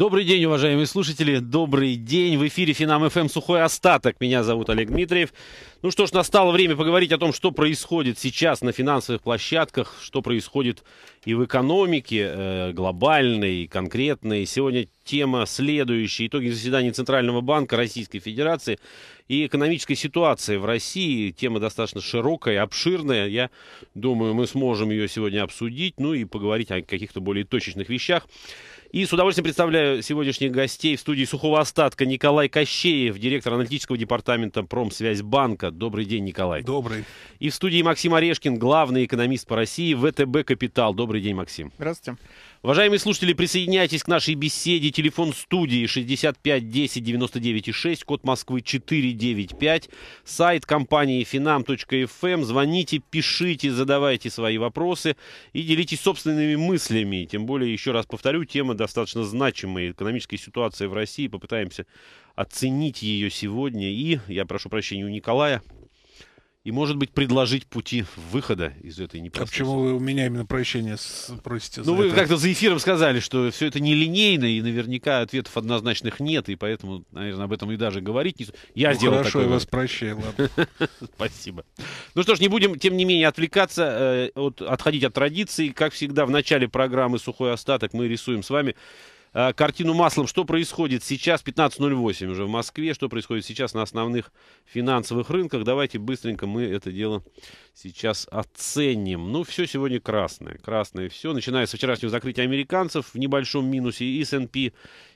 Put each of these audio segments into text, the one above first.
Добрый день, уважаемые слушатели. Добрый день. В эфире Финам ФМ Сухой Остаток. Меня зовут Олег Дмитриев. Ну что ж, настало время поговорить о том, что происходит сейчас на финансовых площадках, что происходит и в экономике э, глобальной, конкретной. Сегодня тема следующая. Итоги заседания Центрального банка Российской Федерации и экономической ситуации в России. Тема достаточно широкая, обширная. Я думаю, мы сможем ее сегодня обсудить, ну и поговорить о каких-то более точечных вещах. И с удовольствием представляю сегодняшних гостей в студии сухого остатка Николай Кощеев, директор аналитического департамента Промсвязьбанка. Добрый день, Николай. Добрый. И в студии Максим Орешкин, главный экономист по России, ВТБ Капитал. Добрый день, Максим. Здравствуйте. Уважаемые слушатели, присоединяйтесь к нашей беседе. Телефон студии 65 10 99 6, код Москвы 495, сайт компании finam.fm. Эм. Звоните, пишите, задавайте свои вопросы и делитесь собственными мыслями. Тем более, еще раз повторю, тема достаточно значимая. Экономическая ситуация в России. Попытаемся оценить ее сегодня. И я прошу прощения у Николая, и, может быть, предложить пути выхода из этой непростой... А почему вы у меня именно прощение с... просите? Ну, вы как-то за эфиром сказали, что все это нелинейно, и наверняка ответов однозначных нет, и поэтому, наверное, об этом и даже говорить не... Я ну, сделал хорошо, такой я вас прощаю, ладно. Спасибо. Ну что ж, не будем, тем не менее, отвлекаться, э, от, отходить от традиции. Как всегда, в начале программы «Сухой остаток» мы рисуем с вами Э, картину маслом, что происходит сейчас, 15.08 уже в Москве, что происходит сейчас на основных финансовых рынках. Давайте быстренько мы это дело сейчас оценим. Ну, все сегодня красное. Красное все. Начиная с вчерашнего закрытия американцев в небольшом минусе и S&P,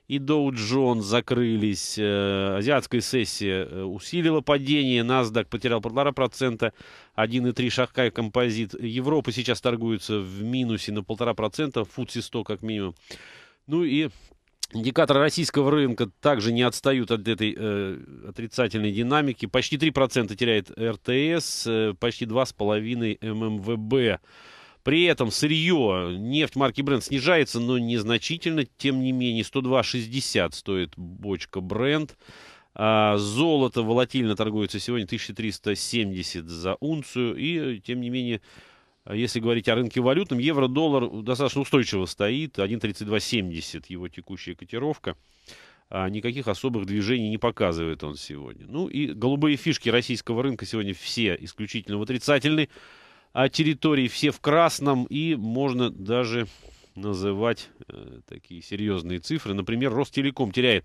и Dow Jones закрылись. Э, азиатская сессия э, усилила падение. NASDAQ потерял полтора процента, 1,3 шахкай композит. Европа сейчас торгуется в минусе на полтора процента, фудси 100 как минимум. Ну и Индикаторы российского рынка также не отстают от этой э, отрицательной динамики. Почти 3% теряет РТС, э, почти 2,5% ММВБ. При этом сырье, нефть марки Brent снижается, но незначительно. Тем не менее, 102,60 стоит бочка Brent. А золото волатильно торгуется сегодня 1370 за унцию. И, э, тем не менее, а если говорить о рынке валютном, евро-доллар достаточно устойчиво стоит, 1.3270 его текущая котировка. А никаких особых движений не показывает он сегодня. Ну и голубые фишки российского рынка сегодня все исключительно в отрицательной а территории, все в красном, и можно даже называть э, такие серьезные цифры. Например, Ростелеком теряет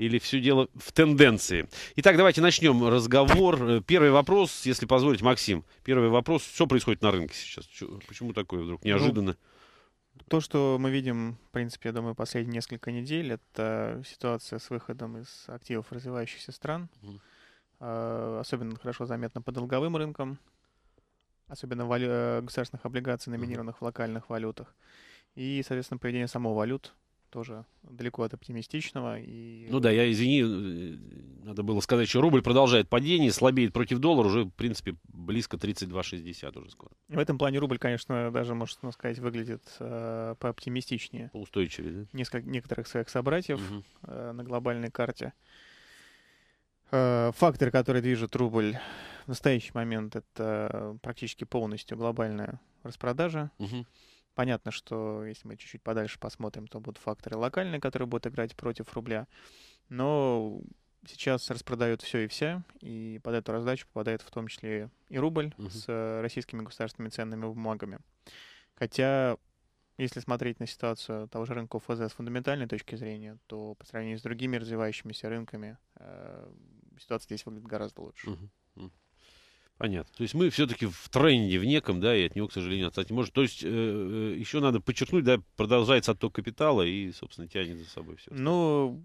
или все дело в тенденции? Итак, давайте начнем разговор. Э, первый вопрос, если позволить, Максим. Первый вопрос. Что происходит на рынке сейчас? Почему такое вдруг ну, неожиданно? то, что мы видим, в принципе, я думаю, последние несколько недель, это ситуация с выходом из активов развивающихся стран. А, особенно хорошо заметно по долговым рынкам, особенно валю... Э, государственных облигаций, номинированных в локальных валютах. И, соответственно, поведение самого валют, тоже далеко от оптимистичного. И... Ну да, я извини, э, надо было сказать, что рубль продолжает падение, слабеет против доллара, уже, в принципе, близко 32,60 уже скоро. В этом плане рубль, конечно, даже, можно сказать, выглядит э, пооптимистичнее. Поустойчивее, да? Несколько, некоторых своих собратьев угу. э, на глобальной карте. Э, фактор, который движет рубль в настоящий момент, это э, практически полностью глобальная распродажа. Угу Понятно, что если мы чуть-чуть подальше посмотрим, то будут факторы локальные, которые будут играть против рубля. Но сейчас распродают все и вся, и под эту раздачу попадает в том числе и рубль угу. с э, российскими государственными ценными бумагами. Хотя, если смотреть на ситуацию того же рынка ФЗ с фундаментальной точки зрения, то по сравнению с другими развивающимися рынками э, ситуация здесь выглядит гораздо лучше. Угу. Понятно. То есть мы все-таки в тренде, в неком, да, и от него, к сожалению, отстать не может. То есть э, э еще надо подчеркнуть, да, продолжается отток капитала и, собственно, тянет за собой все. Ну,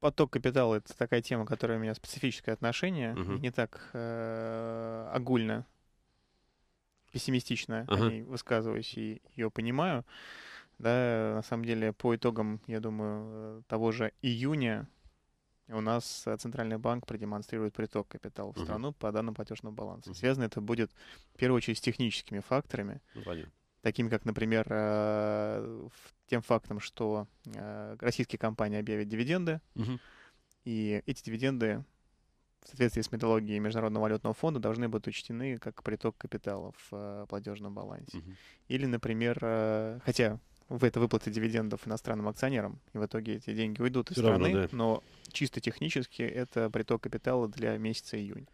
поток капитала это такая тема, которая у меня специфическое отношение, угу. не так э, огульно, пессимистично ага. о ней высказываюсь и ее понимаю. Да, на самом деле, по итогам, я думаю, э, того же июня у нас э, Центральный банк продемонстрирует приток капитала в угу. страну по данным платежного баланса. Угу. Связано это будет в первую очередь с техническими факторами. Ну, понятно такими как, например, э, тем фактом, что э, российские компании объявят дивиденды, угу. и эти дивиденды в соответствии с методологией Международного валютного фонда должны быть учтены как приток капитала в платежном балансе. Угу. Или, например, хотя в это выплаты дивидендов иностранным акционерам, и в итоге эти деньги уйдут Все из равно, страны, да. но чисто технически это приток капитала для месяца июнь.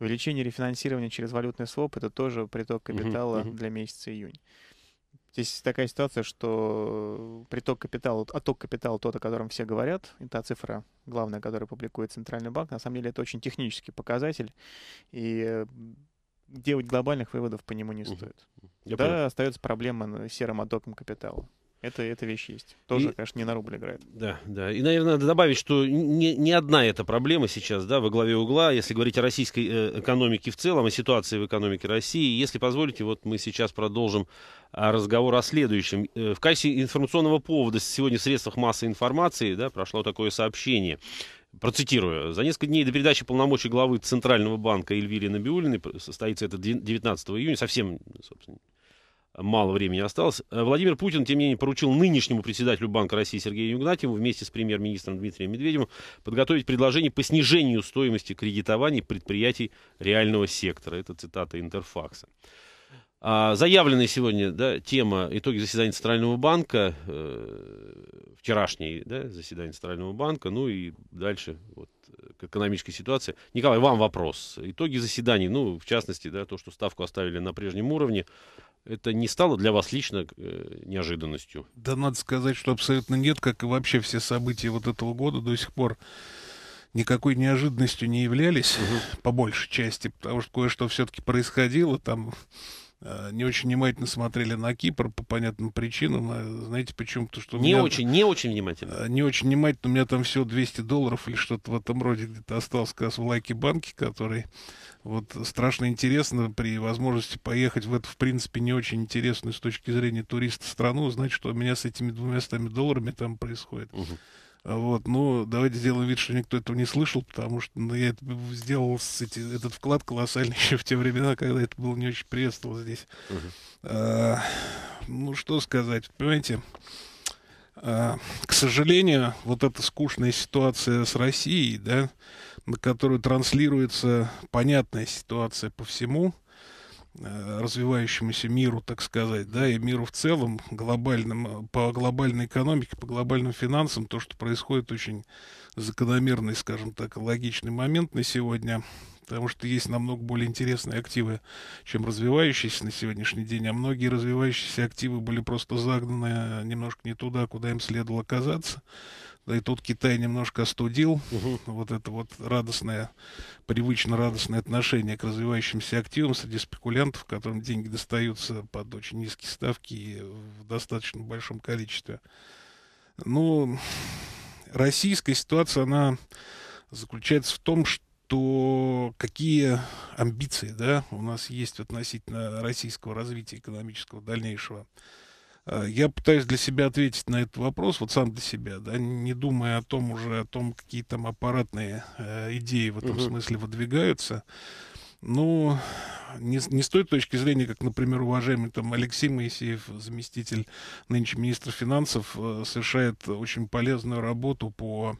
Увеличение рефинансирования через валютный своп это тоже приток капитала uh-huh, uh-huh. для месяца июнь. Здесь такая ситуация, что приток капитала, отток капитала, тот, о котором все говорят, и та цифра, главная, которую публикует Центральный банк, на самом деле это очень технический показатель. И делать глобальных выводов по нему не стоит. Я да, понял. остается проблема с серым оттоком капитала. Это, эта вещь есть. Тоже, и, конечно, не на рубль играет. Да, да. И, наверное, надо добавить, что не, не одна эта проблема сейчас, да, во главе угла, если говорить о российской э, экономике в целом, о ситуации в экономике России. Если позволите, вот мы сейчас продолжим а, разговор о следующем. Э, в качестве информационного повода сегодня в средствах массовой информации, да, прошло такое сообщение Процитирую. За несколько дней до передачи полномочий главы Центрального банка Эльвири Набиулиной, состоится это 19 июня, совсем, собственно, мало времени осталось, э, Владимир Путин, тем не менее, поручил нынешнему председателю Банка России Сергею Игнатьеву вместе с премьер-министром Дмитрием Медведевым подготовить предложение по снижению стоимости кредитования предприятий реального сектора. Это цитата Интерфакса. А, заявленная сегодня да, тема итоги заседания Центрального банка, э, вчерашней да, заседания Центрального банка, ну и дальше вот, к экономической ситуации. Николай, вам вопрос. Итоги заседаний, ну, в частности, да, то, что ставку оставили на прежнем уровне, это не стало для вас лично э, неожиданностью? Да, надо сказать, что абсолютно нет, как и вообще все события вот этого года до сих пор никакой неожиданностью не являлись, угу. по большей части, потому что кое-что все-таки происходило там Э, не очень внимательно смотрели на Кипр по понятным причинам. А знаете почему? Потому что не меня, очень, не очень внимательно. Э, не очень внимательно. У меня там всего 200 долларов или что-то в этом роде где-то осталось как раз в лайке банки, который вот страшно интересно при возможности поехать в эту, в принципе, не очень интересную с точки зрения туриста страну, узнать, что у меня с этими двумя стами долларами там происходит. Угу. А вот, но ну, давайте сделаем вид, что никто этого не слышал, потому что ну, я это сделал с эти, этот вклад колоссальный еще в те времена, когда это было не очень приветствовал здесь. Угу. А, ну, что сказать, понимаете, а, к сожалению, вот эта скучная ситуация с Россией, да, на которую транслируется понятная ситуация по всему, Э, развивающемуся миру, так сказать, да, и миру в целом, глобальным, э, по глобальной экономике, по глобальным финансам, то, что происходит, очень закономерный, скажем так, логичный момент на сегодня, потому что есть намного более интересные активы, чем развивающиеся на сегодняшний день, а многие развивающиеся активы были просто загнаны немножко не туда, куда им следовало оказаться, и тут Китай немножко остудил угу. вот это вот радостное, привычно радостное отношение к развивающимся активам среди спекулянтов, которым деньги достаются под очень низкие ставки и в достаточно большом количестве. Ну, российская ситуация, она заключается в том, что какие амбиции да, у нас есть относительно российского развития экономического дальнейшего. Э, я пытаюсь для себя ответить на этот вопрос, вот сам для себя, да, не думая о том уже, о том, какие там аппаратные э, идеи в этом угу. смысле выдвигаются. Ну, не, не с той точки зрения, как, например, уважаемый там Алексей Моисеев, заместитель нынче министра финансов, э, совершает очень полезную работу по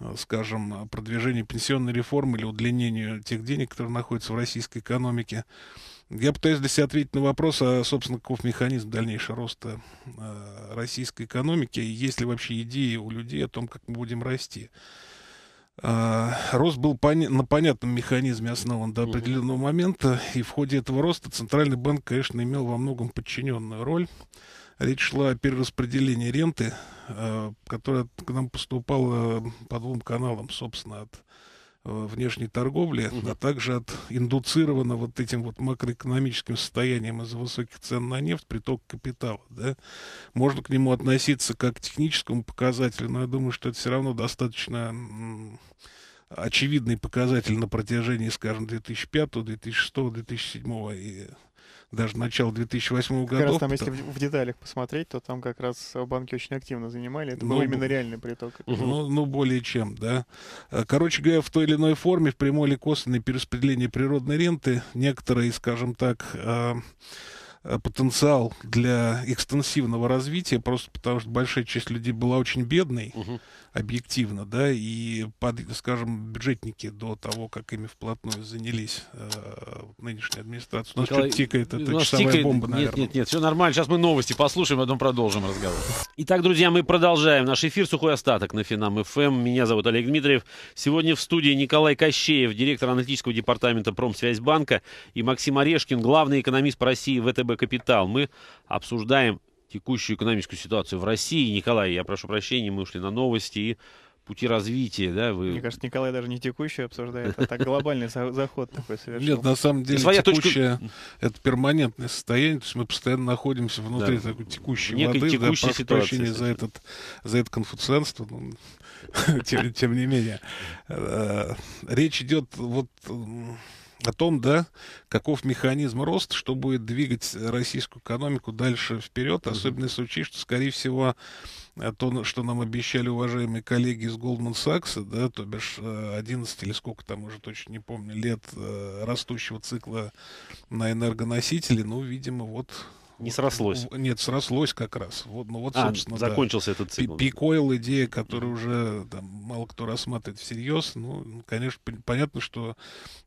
э, скажем, продвижению пенсионной реформы или удлинению тех денег, которые находятся в российской экономике. Я пытаюсь для себя ответить на вопрос, а, собственно, каков механизм дальнейшего роста э, российской экономики, и есть ли вообще идеи у людей о том, как мы будем расти. Э, рост был пони- на понятном механизме основан до определенного момента, и в ходе этого роста Центральный банк, конечно, имел во многом подчиненную роль. Речь шла о перераспределении ренты, э, которая к нам поступала по двум каналам, собственно, от Э, внешней торговли, а также от индуцированного вот этим вот макроэкономическим состоянием из-за высоких цен на нефть приток капитала. Да? Можно к нему относиться как к техническому показателю, но я думаю, что это все равно достаточно очевидный показатель на протяжении, скажем, 2005, 2006, 2007 и даже начала 2008 года. Как годов, раз там, если в, в деталях посмотреть, то там как раз банки очень активно занимали. Это ну, был именно реальный приток. Ну, ну, более чем, да. Э, короче говоря, в той или иной форме, в прямой или косвенной перераспределении природной ренты, некоторые, скажем так, э, Э, потенциал для экстенсивного развития, просто потому что большая часть людей была очень бедной, угу. объективно, да, и, под, скажем, бюджетники до того, как ими вплотную занялись э, нынешняя администрация. У нас Николай, тикает, это часовая тикает... бомба, наверное. Нет, нет, нет, все нормально, сейчас мы новости послушаем, а потом продолжим разговор. Итак, друзья, мы продолжаем наш эфир «Сухой остаток» на Финам ФМ. Эм. Меня зовут Олег Дмитриев. Сегодня в студии Николай Кощеев, директор аналитического департамента Промсвязьбанка, и Максим Орешкин, главный экономист по России ВТБ капитал». Мы обсуждаем текущую экономическую ситуацию в России. Николай, я прошу прощения, мы ушли на новости и пути развития, да, вы... Мне кажется, Николай даже не текущую обсуждает, а так глобальный заход такой совершенно. Нет, на самом деле Своя текущая точка... — это перманентное состояние, то есть мы постоянно находимся внутри да, такой текущей воды, текущей да, ситуации, за, этот, за это конфуцианство, ну, тем, тем не менее. Э, речь идет вот о том, да, каков механизм роста, что будет двигать российскую экономику дальше вперед, особенно если учесть, что, скорее всего, э, то, что нам обещали уважаемые коллеги из Goldman Sachs, да, то бишь 11 э, или сколько там, уже точно не помню, лет э, растущего цикла на энергоносители, ну, видимо, вот не срослось. Нет, срослось как раз. Вот, ну вот, а, собственно, закончился да. этот цикл. Пикойл идея, которую уже там, мало кто рассматривает всерьез. Ну, конечно, понятно, что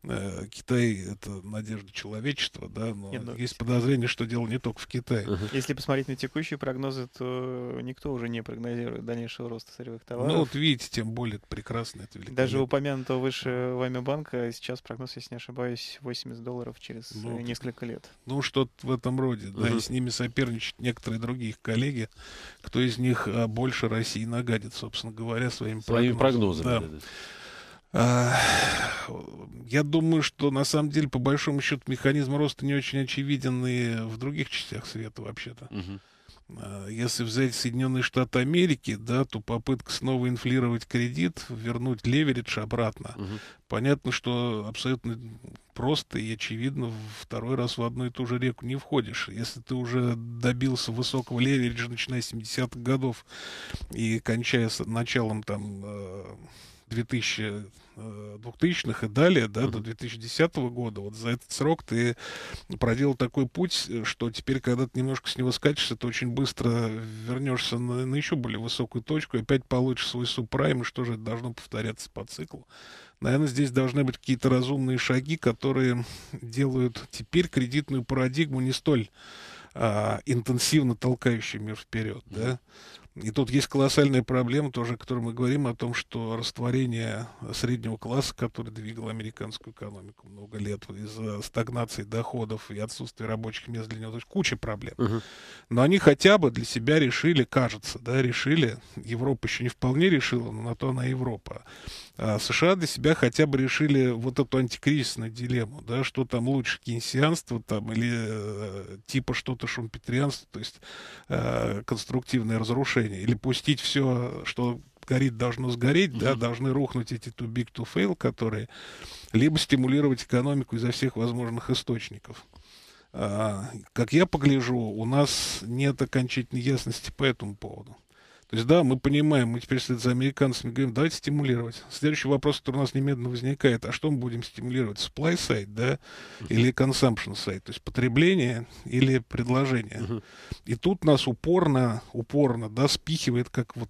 э, Китай это надежда человечества, да, но нет, ну, есть подозрение, что дело не только в Китае. Uh-huh. Если посмотреть на текущие прогнозы, то никто уже не прогнозирует дальнейшего роста сырьевых ну товаров. Ну вот видите, тем более это прекрасно. Это Даже упомянутого выше вами банка сейчас прогноз, если не ошибаюсь, 80 долларов через ну, э, несколько лет. Ну что-то в этом роде, uh-huh с ними соперничают некоторые другие коллеги, кто из них а, больше России нагадит, собственно говоря, своими, своими прогнозами. да. да. А, я думаю, что на самом деле, по большому счету, механизм роста не очень очевиден и в других частях света вообще-то. Угу. Если взять Соединенные Штаты Америки, да, то попытка снова инфлировать кредит, вернуть леверидж обратно. Угу. Понятно, что абсолютно просто и очевидно второй раз в одну и ту же реку не входишь. Если ты уже добился высокого левериджа, начиная с 70-х годов и кончая с началом там 2000, э, э, х и далее, да, mm-hmm. до 2010 года, вот за этот срок ты проделал такой путь, что теперь, когда ты немножко с него скачешься, ты очень быстро вернешься на, на еще более высокую точку, и опять получишь свой супрайм, и что же это должно повторяться по циклу наверное, здесь должны быть какие-то разумные шаги, которые делают теперь кредитную парадигму не столь а, интенсивно толкающей мир вперед, да. И тут есть колоссальная проблема тоже, о которой мы говорим, о том, что растворение среднего класса, который двигал американскую экономику много лет из-за стагнации доходов и отсутствия рабочих мест для него, то есть куча проблем. uh Но они хотя бы для себя решили, кажется, да, решили, Европа еще не вполне решила, но на то она Европа, а США для себя хотя бы решили вот эту антикризисную дилемму, да, что там лучше, кейнсианство там или э, типа что-то шумпетрианство, то есть э, конструктивное разрушение, или пустить все, что горит, должно сгореть, да, должны рухнуть эти too big to fail, которые, либо стимулировать экономику изо всех возможных источников. А, как я погляжу, у нас нет окончательной ясности по этому поводу. То есть, да, мы понимаем, мы теперь следим за американцами говорим, давайте стимулировать. Следующий вопрос, который у нас немедленно возникает, а что мы будем стимулировать? Supply side, да, или consumption side, то есть потребление или предложение. И тут нас упорно, упорно, да, спихивает как вот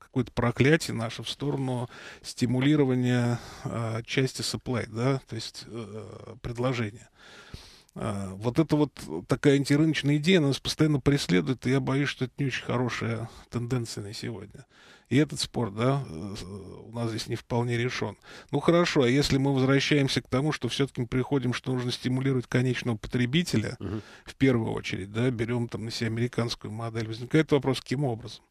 какое-то проклятие наше в сторону стимулирования э, части supply, да, то есть э, э предложения. А, вот эта вот такая антирыночная идея, нас постоянно преследует, и я боюсь, что это не очень хорошая тенденция на сегодня. И этот спор, да, у нас здесь не вполне решен. Ну хорошо, а если мы возвращаемся к тому, что все-таки мы приходим, что нужно стимулировать конечного потребителя Uh -huh. в первую очередь, да, берем там на себя американскую модель, возникает вопрос, каким образом?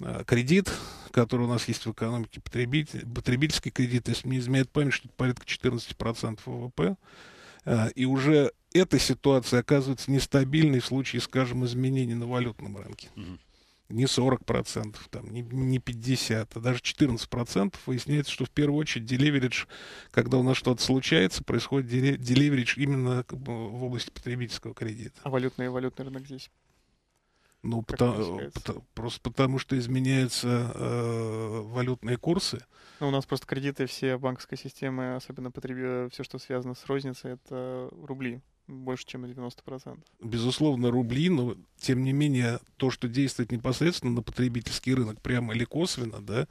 А, кредит, который у нас есть в экономике, потребитель, потребительский кредит, если мне изменяет память, что это порядка 14% ВВП, а, и уже эта ситуация оказывается нестабильной в случае, скажем, изменений на валютном рынке. Угу. Не 40%, там, не, не 50%, а даже 14%. Выясняется, что в первую очередь деливеридж, когда у нас что-то случается, происходит деливеридж именно в области потребительского кредита. А валютный, валютный рынок здесь? Ну, потому, потому, просто потому, что изменяются э, валютные курсы. Ну, у нас просто кредиты все банковской системы, особенно потреб... все, что связано с розницей, это рубли больше, чем на 90%. Безусловно, рубли, но тем не менее то, что действует непосредственно на потребительский рынок, прямо или косвенно, да,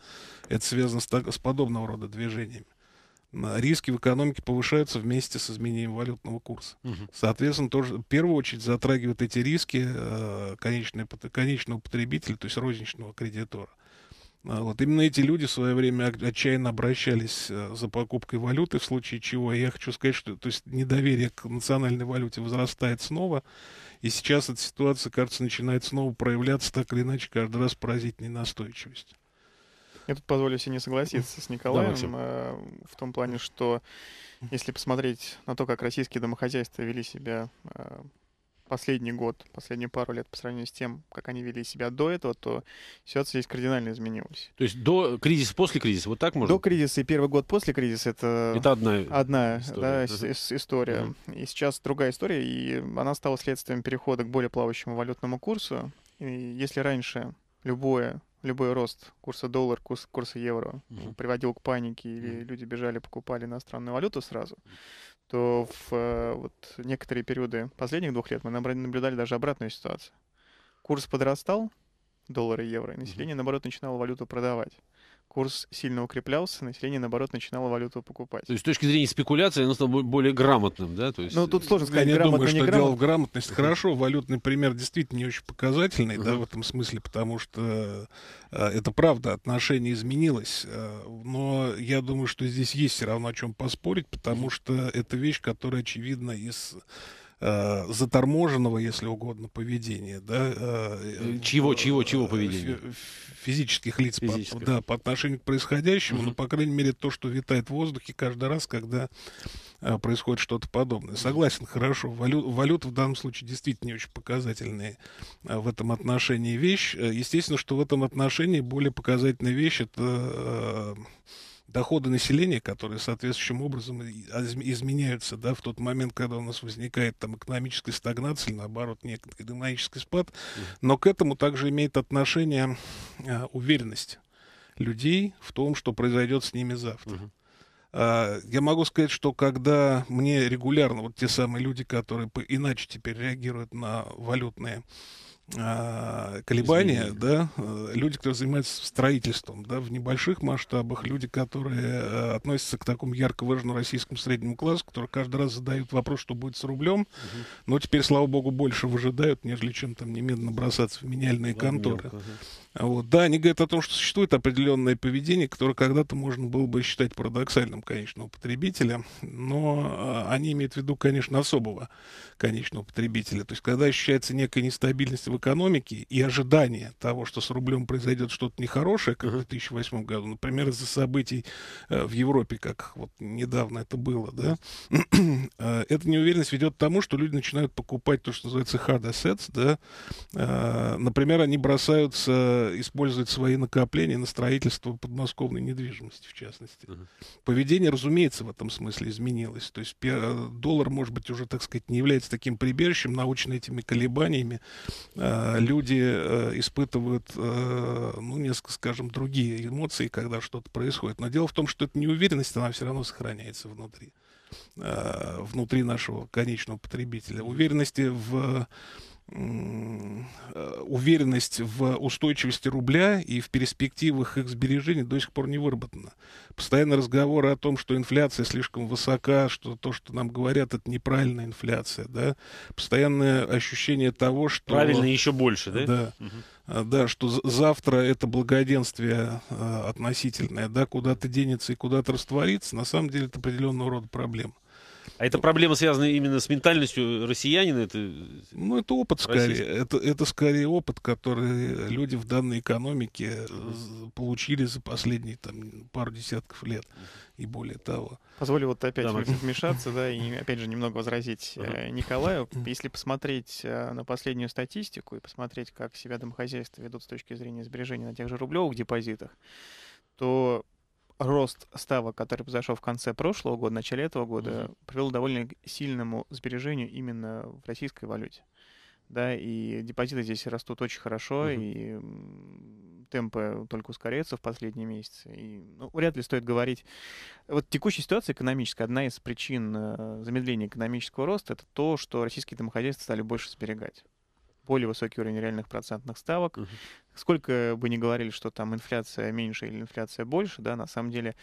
это связано с, так, с подобного рода движениями. Риски в экономике повышаются вместе с изменением валютного курса. Угу. Соответственно, тоже, в первую очередь затрагивают эти риски э, конечного потребителя, то есть розничного кредитора. А, вот именно эти люди в свое время отчаянно обращались э, за покупкой валюты, в случае чего а я хочу сказать, что то есть недоверие к национальной валюте возрастает снова, и сейчас эта ситуация, кажется, начинает снова проявляться так или иначе каждый раз поразительной настойчивостью. Я тут позволю себе не согласиться с Николаем да, э, в том плане, что если посмотреть на то, как российские домохозяйства вели себя э, последний год, последние пару лет по сравнению с тем, как они вели себя до этого, то ситуация здесь кардинально изменилась. То есть до кризиса, после кризиса, вот так можно? До кризиса и первый год после кризиса это, это одна, одна история. Да, uh-huh. история. Uh-huh. И сейчас другая история, и она стала следствием перехода к более плавающему валютному курсу. И если раньше любое любой рост курса доллар, курс, курса евро mm-hmm. приводил к панике, или mm-hmm. люди бежали, покупали иностранную валюту сразу, то в э, вот, некоторые периоды последних двух лет мы наблюдали даже обратную ситуацию. Курс подрастал, доллары и евро, и население, mm-hmm. наоборот, начинало валюту продавать курс сильно укреплялся, население, наоборот, начинало валюту покупать. То есть с точки зрения спекуляции оно стало более грамотным, да? То есть... Ну, тут э, сложно сказать, Я грамотно, думаю, что грамотно. дело в грамотности. Хорошо, валютный пример действительно не очень показательный, uh-huh. да, в этом смысле, потому что э, это правда, отношение изменилось. Э, но я думаю, что здесь есть все равно о чем поспорить, потому что это вещь, которая, очевидна из э, заторможенного, если угодно, поведения, да? Э, э чего, чего, чего э, поведения? Физических лиц, Физических. По, да, по отношению к происходящему, угу. но, по крайней мере, то, что витает в воздухе каждый раз, когда э, происходит что-то подобное. Согласен, хорошо. Валю, валюта в данном случае действительно не очень показательная в этом отношении вещь. Естественно, что в этом отношении более показательная вещь это доходы населения, которые соответствующим образом изменяются, да, в тот момент, когда у нас возникает там экономическая стагнация наоборот некий экономический спад, но к этому также имеет отношение а, уверенность людей в том, что произойдет с ними завтра. А, я могу сказать, что когда мне регулярно вот те самые люди, которые иначе теперь реагируют на валютные а, колебания, Изменения. да, э, люди, которые занимаются строительством, да, в небольших масштабах, люди, которые э, относятся к такому ярко выраженному российскому среднему классу, которые каждый раз задают вопрос, что будет с рублем, угу. но теперь, слава богу, больше выжидают, нежели чем там немедленно бросаться в меняльные да, конторы. Мелко, ага. Вот. Да, они говорят о том, что существует определенное поведение, которое когда-то можно было бы считать парадоксальным конечного потребителя, но а, они имеют в виду, конечно, особого конечного потребителя. То есть, когда ощущается некая нестабильность в экономике и ожидание того, что с рублем произойдет что-то нехорошее, как в 2008 году, например, из-за событий э, в Европе, как вот недавно это было, да, э, эта неуверенность ведет к тому, что люди начинают покупать то, что называется hard assets, да, э, например, они бросаются использовать свои накопления на строительство подмосковной недвижимости, в частности. Uh-huh. Поведение, разумеется, в этом смысле изменилось. То есть э, доллар, может быть, уже, так сказать, не является таким прибежищем, научно этими колебаниями э, люди э, испытывают, ну, несколько, скажем, другие эмоции, когда что-то происходит. Но дело в том, что эта неуверенность, она все равно сохраняется внутри внутри нашего конечного потребителя. Уверенности в Э, уверенность в устойчивости рубля и в перспективах их сбережений до сих пор не выработана. Постоянно разговоры о том, что инфляция слишком высока, что то, что нам говорят, это неправильная инфляция, да. Постоянное ощущение того, что... Правильно еще больше, да? Да. Угу. Да, что завтра это благоденствие э, относительное, да, куда-то денется и куда-то растворится, на самом деле это определенного рода проблема. А эта проблема связана именно с ментальностью россиянина? Это... Ну, это опыт скорее. Это, это скорее опыт, который люди в данной экономике получили за последние там, пару десятков лет и более того. Позволю вот опять да, вмешаться, да, и опять же немного возразить э, Николаю. Если посмотреть э, на последнюю статистику и посмотреть, как себя домохозяйства ведут с точки зрения сбережения на тех же рублевых депозитах, то рост ставок, который произошел в конце прошлого года, начале этого года, угу. Uh -huh. привел к довольно сильному сбережению именно в российской валюте. Да, и депозиты здесь растут очень хорошо, угу. и темпы только ускоряются в последние месяцы. И, ну, вряд ли стоит говорить. Вот текущая ситуация экономическая, одна из причин э, замедления экономического роста, это то, что российские домохозяйства стали больше сберегать более высокий уровень реальных процентных ставок, uh сколько бы ни говорили, что там инфляция меньше или инфляция больше, да, на самом деле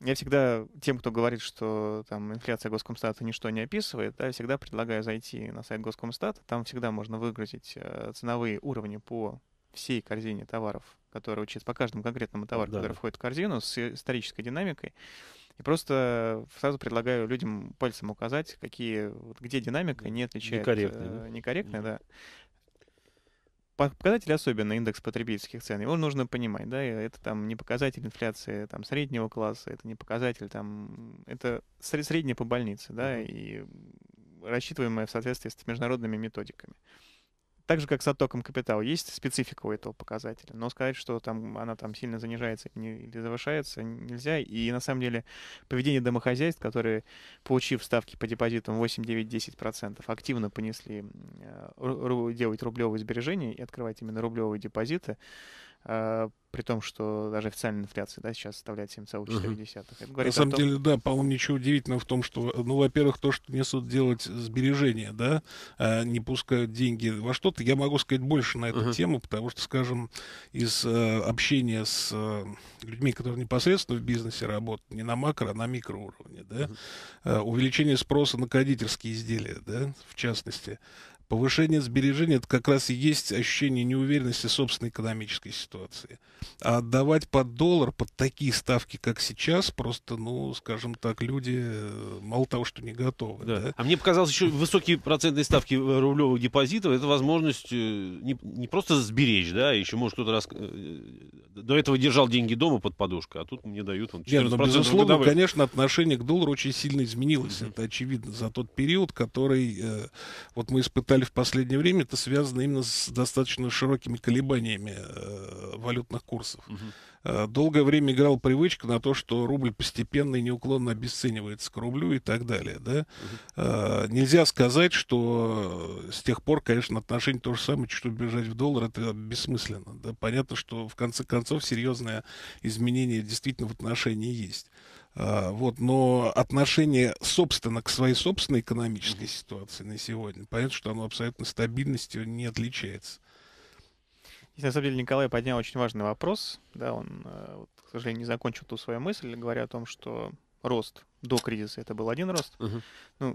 я всегда тем, кто говорит, что там инфляция Госкомстата ничто не описывает, да, я всегда предлагаю зайти на сайт Госкомстата, там всегда можно выгрузить э, ценовые уровни по всей корзине товаров, которые учат по каждому конкретному товару, да. который входит в корзину с исторической динамикой. И просто сразу предлагаю людям пальцем указать, какие, где динамика не отличается Некорректная, э, да? Некорректная, да. да показатель особенно, индекс потребительских цен, его нужно понимать, да, это там не показатель инфляции там среднего класса, это не показатель там, это средняя по больнице, да, и рассчитываемая в соответствии с международными методиками так же, как с оттоком капитала, есть специфика у этого показателя. Но сказать, что там она там сильно занижается или завышается, нельзя. И на самом деле поведение домохозяйств, которые, получив ставки по депозитам 8, 9, 10%, активно понесли э, делать рублевые сбережения и открывать именно рублевые депозиты, а, при том, что даже официальная инфляция да, сейчас составляет 7,4. Uh-huh. Это На самом том... деле, да, по-моему, ничего удивительного в том, что, ну, во-первых, то, что несут делать сбережения, да, а не пускают деньги во что-то, я могу сказать больше на эту uh-huh. тему, потому что, скажем, из э, общения с э, людьми, которые непосредственно в бизнесе работают, не на макро, а на микроуровне, да, uh-huh. э, увеличение спроса на кондитерские изделия, да, в частности, Повышение сбережений – это как раз и есть ощущение неуверенности собственной экономической ситуации. А отдавать под доллар, под такие ставки, как сейчас, просто, ну, скажем так, люди э, мало того, что не готовы. Да. Да? А мне показалось, еще высокие процентные ставки э, рублевых депозитов – это возможность э, не, не просто сберечь, да, еще, может, кто-то раз до этого держал деньги дома под подушкой, а тут мне дают вон, 14% Нет, ну, безусловно, годовых. конечно, отношение к доллару очень сильно изменилось. Mm-hmm. Это очевидно за тот период, который э, вот мы испытали деле в последнее время это связано именно с достаточно широкими колебаниями э, валютных курсов. Угу. Э, долгое время играла привычка на то, что рубль постепенно и неуклонно обесценивается к рублю и так далее. Да? Угу. Э, нельзя сказать, что с тех пор, конечно, отношение то же самое, что бежать в доллар, это бессмысленно. Да? Понятно, что в конце концов серьезное изменение действительно в отношении есть. А, вот, но отношение, собственно, к своей собственной экономической ситуации на сегодня, понятно, что оно абсолютно стабильностью не отличается. Здесь, на самом деле, Николай поднял очень важный вопрос. Да, он, э, вот, к сожалению, не закончил ту свою мысль, говоря о том, что рост до кризиса это был один рост. Угу. Ну,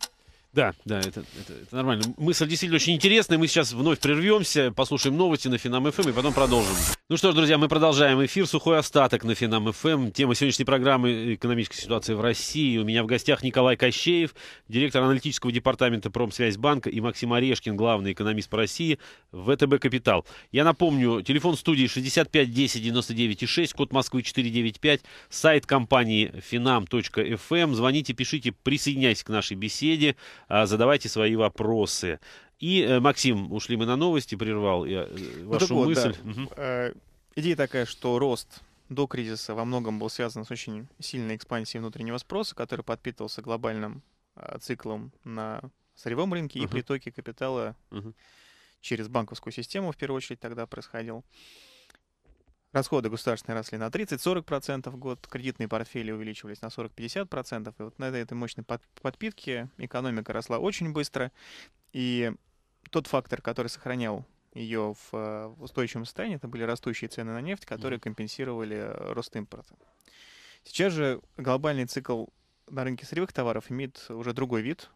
да, да, это, это, это нормально. Мысль действительно очень интересная. Мы сейчас вновь прервемся, послушаем новости на Финам ФМ эм и потом продолжим. Ну что ж, друзья, мы продолжаем эфир. Сухой остаток на Финам ФМ. Эм. Тема сегодняшней программы экономической ситуации в России». У меня в гостях Николай Кощеев, директор аналитического департамента Промсвязьбанка и Максим Орешкин, главный экономист по России в ВТБ «Капитал». Я напомню, телефон студии 65 10 99 6, код Москвы 495, сайт компании finam.fm. Эм». Звоните, пишите, присоединяйтесь к нашей беседе. А, задавайте свои вопросы. И, э, Максим, ушли мы на новости, прервал я э, ну вашу ну, вот, мысль. Да. Угу. Э, идея такая, что рост до кризиса во многом был связан с очень сильной экспансией внутреннего спроса, который подпитывался глобальным а, циклом на сырьевом рынке uh и притоки капитала uh через банковскую систему, в первую очередь, тогда происходил. Расходы государственные росли на 30-40% в год, кредитные портфели увеличивались на 40-50%. И вот на этой, этой мощной подпитке экономика росла очень быстро. И тот фактор, который сохранял ее в устойчивом состоянии, это были растущие цены на нефть, которые компенсировали э, рост импорта. Сейчас же глобальный цикл на рынке сырьевых товаров имеет уже другой вид.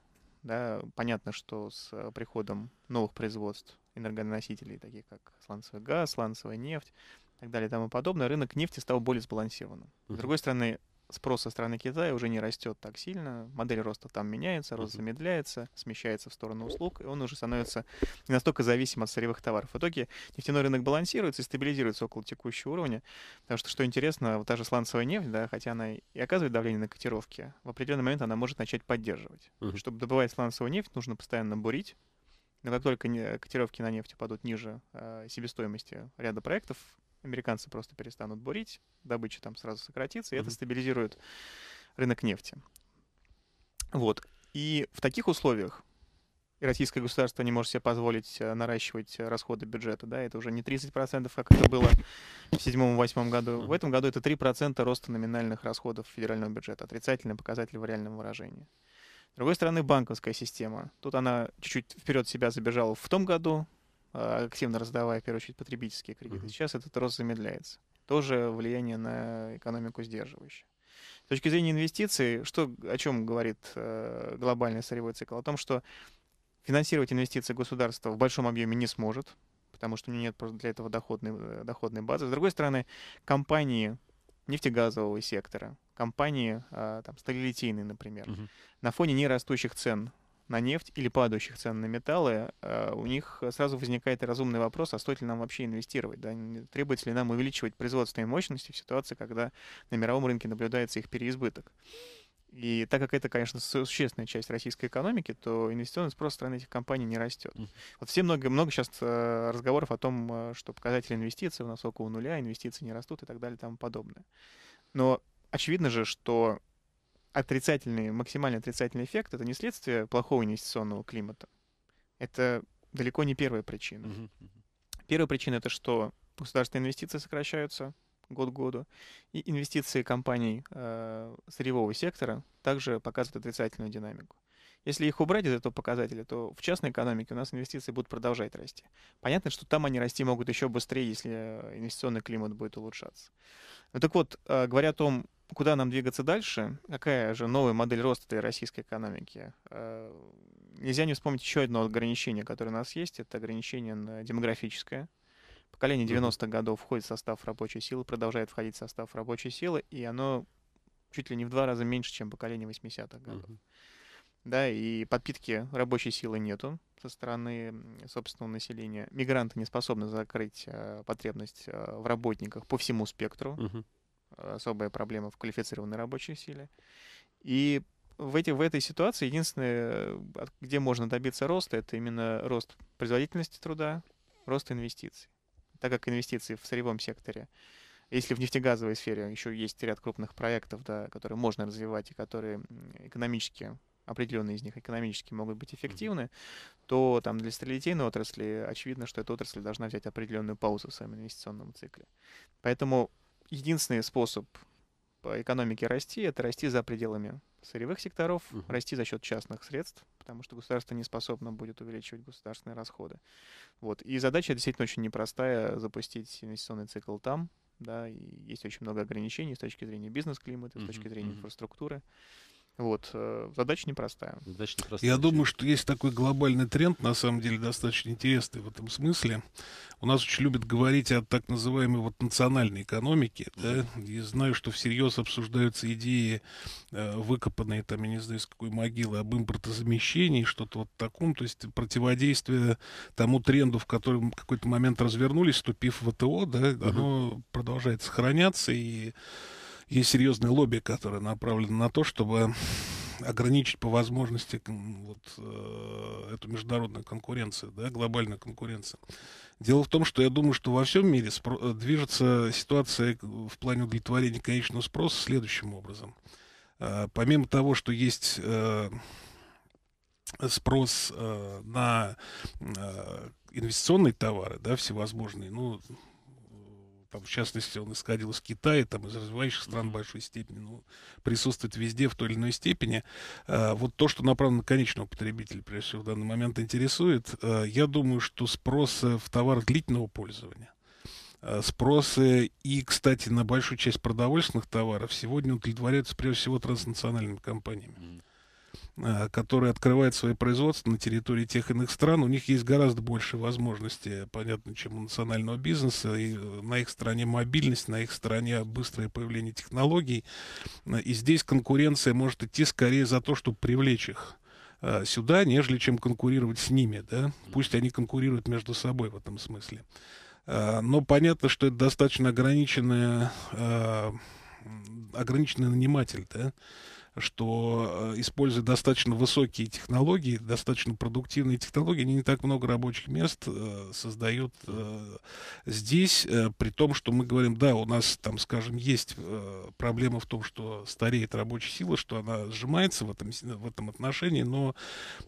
Да, понятно, что с э, приходом новых производств энергоносителей, таких как сланцевый газ, сланцевая нефть, и так далее и тому подобное, рынок нефти стал более сбалансированным. Uh-huh. С другой стороны, спрос со стороны Китая уже не растет так сильно, модель роста там меняется, рост uh-huh. замедляется, смещается в сторону услуг, и он уже становится не настолько зависим от сырьевых товаров. В итоге нефтяной рынок балансируется и стабилизируется около текущего уровня, потому что, что интересно, вот та же сланцевая нефть, да, хотя она и оказывает давление на котировки, в определенный момент она может начать поддерживать. Uh-huh. Чтобы добывать сланцевую нефть, нужно постоянно бурить, но как только котировки на нефть падут ниже э, себестоимости ряда проектов, американцы просто перестанут бурить, добыча там сразу сократится, и mm-hmm. это стабилизирует рынок нефти. Вот. И в таких условиях российское государство не может себе позволить э, наращивать э, расходы бюджета, да, это уже не 30%, как это было в 2007-2008 году. В этом году это 3% роста номинальных расходов федерального бюджета, отрицательный показатель в реальном выражении. С другой стороны, банковская система. Тут она чуть-чуть вперед себя забежала в том году, а, активно раздавая, в первую очередь, потребительские кредиты. Сейчас этот рост замедляется. Тоже влияние на экономику сдерживающее. С точки зрения инвестиций, что, о чем говорит э, глобальный сырьевой цикл? О том, что финансировать инвестиции государства в большом объеме не сможет, потому что у него нет для этого доходной, э, доходной базы. С другой стороны, компании нефтегазового сектора, компании э, там, сталилитейные, например, угу. на фоне нерастущих цен на нефть или падающих цен на металлы, э, у них сразу возникает разумный вопрос, а стоит ли нам вообще инвестировать, да, требуется ли нам увеличивать производственные мощности в ситуации, когда на мировом рынке наблюдается их переизбыток. И так как это, конечно, существенная часть российской экономики, то инвестиционный спрос страны этих компаний не растет. Вот все много, много сейчас э, разговоров о том, э, что показатели инвестиций у нас около нуля, инвестиции не растут и так далее и тому подобное. Но очевидно же, что отрицательный, максимально отрицательный эффект — это не следствие плохого инвестиционного климата. Это далеко не первая причина. Угу. Первая причина — это что государственные инвестиции сокращаются год к году, и инвестиции компаний э, сырьевого сектора также показывают отрицательную динамику. Если их убрать из этого показателя, то в частной экономике у нас инвестиции будут продолжать расти. Понятно, что там они расти могут еще быстрее, если э, инвестиционный климат будет улучшаться. Ну так вот, э, говоря о том, куда нам двигаться дальше, какая же новая модель роста этой российской экономики. Э, нельзя не вспомнить еще одно ограничение, которое у нас есть, это ограничение демографическое. Поколение 90-х годов входит в состав рабочей силы, продолжает входить в состав рабочей силы, и оно чуть ли не в два раза меньше, чем поколение 80-х годов. Да, и подпитки рабочей силы нету со стороны собственного населения. Мигранты не способны закрыть э, потребность э, в работниках по всему спектру. Uh-huh особая проблема в квалифицированной рабочей силе. И в, эти, в этой ситуации единственное, э, где можно добиться роста, это именно рост производительности труда, рост инвестиций. Так как инвестиции в сырьевом секторе, если в нефтегазовой сфере еще есть ряд крупных проектов, да, которые можно развивать и которые экономически определенные из них экономически могут быть эффективны, то там для стрелетейной отрасли очевидно, что эта отрасль должна взять определенную паузу в своем инвестиционном цикле. Поэтому единственный способ по экономике расти — это расти за пределами сырьевых секторов, угу. расти за счет частных средств, потому что государство не способно будет увеличивать государственные расходы. Вот. И задача действительно очень непростая — запустить инвестиционный цикл там, да, и есть очень много ограничений с точки зрения бизнес-климата, с точки зрения инфраструктуры. Вот, э, задача непростая. Задача непростая. Я думаю, что есть такой глобальный тренд, на самом деле, достаточно интересный в этом смысле. У нас очень любят говорить о так называемой вот национальной экономике, да, и знаю, что всерьез обсуждаются идеи, э, выкопанные там, я не знаю, из какой могилы, об импортозамещении, что-то вот таком, то есть противодействие тому тренду, в котором в какой-то момент развернулись, вступив в ВТО, да, оно uh-huh. продолжает сохраняться, и есть серьезное лобби, которое направлено на то, чтобы ограничить по возможности вот, э, эту международную конкуренцию, да, глобальную конкуренцию. Дело в том, что я думаю, что во всем мире спро- э, движется ситуация в плане удовлетворения конечного спроса следующим образом. Э, помимо того, что есть э, спрос э, на э, инвестиционные товары, да, всевозможные, ну, там, в частности, он исходил из Китая, там, из развивающих стран в большой степени, ну, присутствует везде в той или иной степени. А, вот то, что направлено на конечного потребителя, прежде всего, в данный момент интересует, а, я думаю, что спрос в товар длительного пользования, а, спросы и, кстати, на большую часть продовольственных товаров сегодня удовлетворяются прежде всего транснациональными компаниями. Э, которые открывают свои производства на территории тех иных стран, у них есть гораздо больше возможностей, понятно, чем у национального бизнеса. И э, на их стороне мобильность, на их стороне быстрое появление технологий. Э, и здесь конкуренция может идти скорее за то, чтобы привлечь их сюда, нежели чем конкурировать с ними. Да? Пусть они конкурируют между собой в этом смысле. Но понятно, что это достаточно ограниченная ограниченный наниматель, да, что э, используя достаточно высокие технологии, достаточно продуктивные технологии, они не так много рабочих мест э, создают э, здесь, при том, что мы говорим, да, у нас там, скажем, есть проблема в том, что стареет рабочая сила, что она сжимается в этом, в этом отношении, но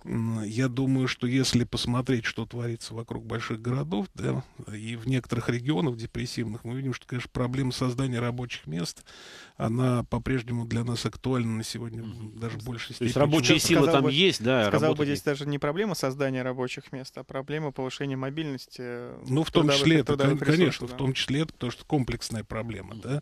я думаю, что если посмотреть, что творится вокруг больших городов, да, и в некоторых регионах депрессивных, мы видим, что, конечно, проблема создания рабочих мест, она по-прежнему для нас актуальна на сегодня сегодня даже больше степени. То есть рабочие Сейчас силы там бы, есть, да? Сказал бы, здесь даже не проблема создания рабочих мест, а проблема повышения мобильности. Э, ну, ну, в том числе, это, конечно, ресурсов, в том числе это, потому что комплексная проблема, mm-hmm. да.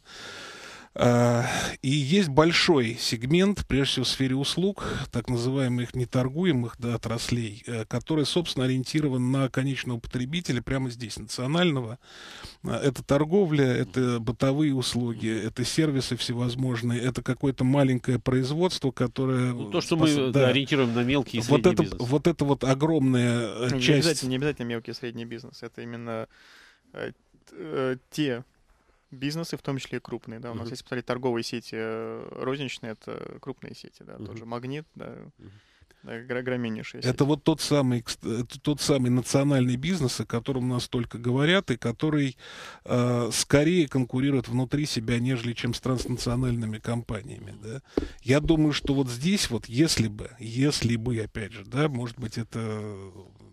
Э, и есть большой сегмент, прежде всего в сфере услуг, так называемых неторгуемых да, отраслей, э, который, собственно, ориентирован на конечного потребителя прямо здесь, национального. Э, это торговля, это бытовые услуги, это сервисы всевозможные, это какое-то маленькое производство, которое... Ну, то, что спас... мы да. ориентируем на мелкий и средний вот это, бизнес. Вот это вот огромная не часть... Обязательно, не обязательно мелкий и средний бизнес, это именно те бизнесы, в том числе и крупные. Да, у нас, uh-huh. если посмотреть торговые сети э, розничные, это крупные сети, да, тоже магнит, да. Это вот тот самый, э, тот самый национальный бизнес, о котором нас только говорят, и который э, скорее конкурирует внутри себя, нежели чем с транснациональными компаниями. Да? Я думаю, что вот здесь вот, если бы, если бы, опять же, да, может быть, это